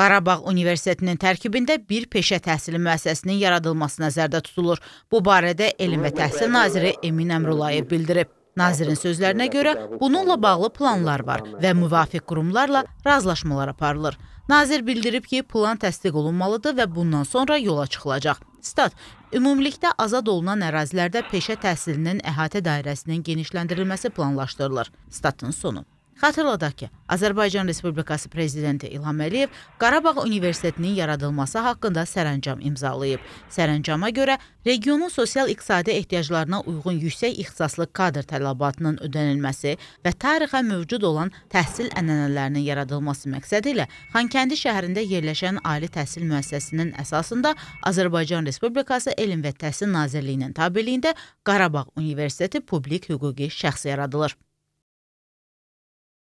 Qarabağ Universitetinin tərkibində bir peşə təhsili müəssisəsinin yaradılması nəzərdə tutulur. Bu barədə Elm və Təhsil naziri Emin Əmrullayev bildirib. Nazirin sözlərinə görə bununla bağlı planlar var və müvafiq qurumlarla razılaşmalar aparılır. Nazir bildirib ki, plan təsdiq olunmalıdır və bundan sonra yola çıxılacaq. Stat, ümumilikdə azad olunan ərazilərdə peşə təhsilinin əhatə dairəsinin genişləndirilməsi planlaşdırılır. Statın sonu. Xatırladaq ki, Azərbaycan Respublikası prezidenti İlham Əliyev Qarabağ Universitetinin yaradılması haqqında sərəncam imzalayıb. Sərəncama görə regionun sosial-iqtisadi ehtiyaclarına uyğun yüksək ixtisaslı kadr tələbatının ödənilməsi və tarixə mövcud olan təhsil ənənələrinin yaradılması məqsədi ilə Xankəndi şəhərində yerləşən ali təhsil müəssisəsinin əsasında Azərbaycan Respublikası Elm və Təhsil Nazirliyinin tabeliyində Qarabağ Universiteti publik hüquqi şəxs yaradılır.